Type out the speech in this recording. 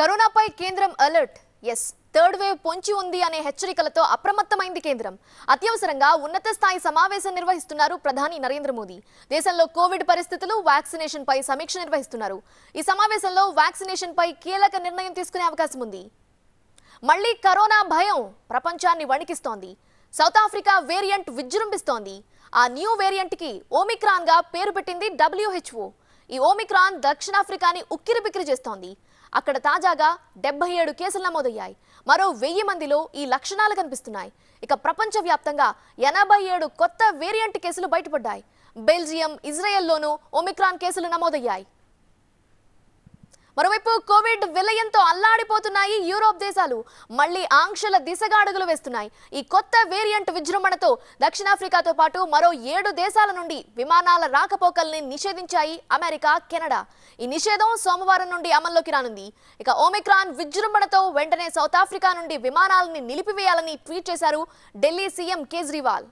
కరోనాపై కేంద్రం alert yes third wave పొంచి ఉంది అనే హెచ్చరికలతో అప్రమత్తమైంది కేంద్రం అత్యవసరంగా ఉన్నత స్థాయి సమావేశం నిర్వహిస్తున్నారు ప్రధాని నరేంద్ర మోదీ దేశంలో కోవిడ్ పరిస్థితులు వ్యాక్సినేషన్ పై సమీక్ష నిర్వహిస్తున్నారు ఈ సమావేశంలో వ్యాక్సినేషన్ పై కీలక నిర్ణయం తీసుకునే అవకాశం ఉంది మళ్లీ కరోనా భయం ప్రపంచాన్ని వణికిస్తోంది సౌత్ ఆఫ్రికా వేరియంట్ విజృంభిస్తోంది ఆ న్యూ వేరియంట్కి ఓమిక్రాన్గా పేరు పెట్టింది డబ్ల్యూహెచ్ఓ ఈ ఓమిక్రాన్ దక్షిణాఫ్రికాని బిక్కిరి చేస్తోంది అక్కడ తాజాగా డెబ్బై ఏడు కేసులు నమోదయ్యాయి మరో వెయ్యి మందిలో ఈ లక్షణాలు కనిపిస్తున్నాయి ఇక ప్రపంచవ్యాప్తంగా ఎనభై ఏడు కొత్త వేరియంట్ కేసులు బయటపడ్డాయి బెల్జియం ఇజ్రాయెల్లోనూ ఒమిక్రాన్ కేసులు నమోదయ్యాయి మరోవైపు కోవిడ్ విలయంతో అల్లాడిపోతున్నాయి యూరోప్ దేశాలు మళ్లీ ఆంక్షల దిశగా అడుగులు వేస్తున్నాయి ఈ కొత్త వేరియంట్ విజృంభణతో దక్షిణాఫ్రికాతో పాటు మరో ఏడు దేశాల నుండి విమానాల రాకపోకల్ని నిషేధించాయి అమెరికా కెనడా ఈ నిషేధం సోమవారం నుండి అమల్లోకి రానుంది ఇక ఓమిక్రాన్ విజృంభణతో వెంటనే సౌత్ ఆఫ్రికా నుండి విమానాలని నిలిపివేయాలని ట్వీట్ చేశారు ఢిల్లీ సీఎం కేజ్రీవాల్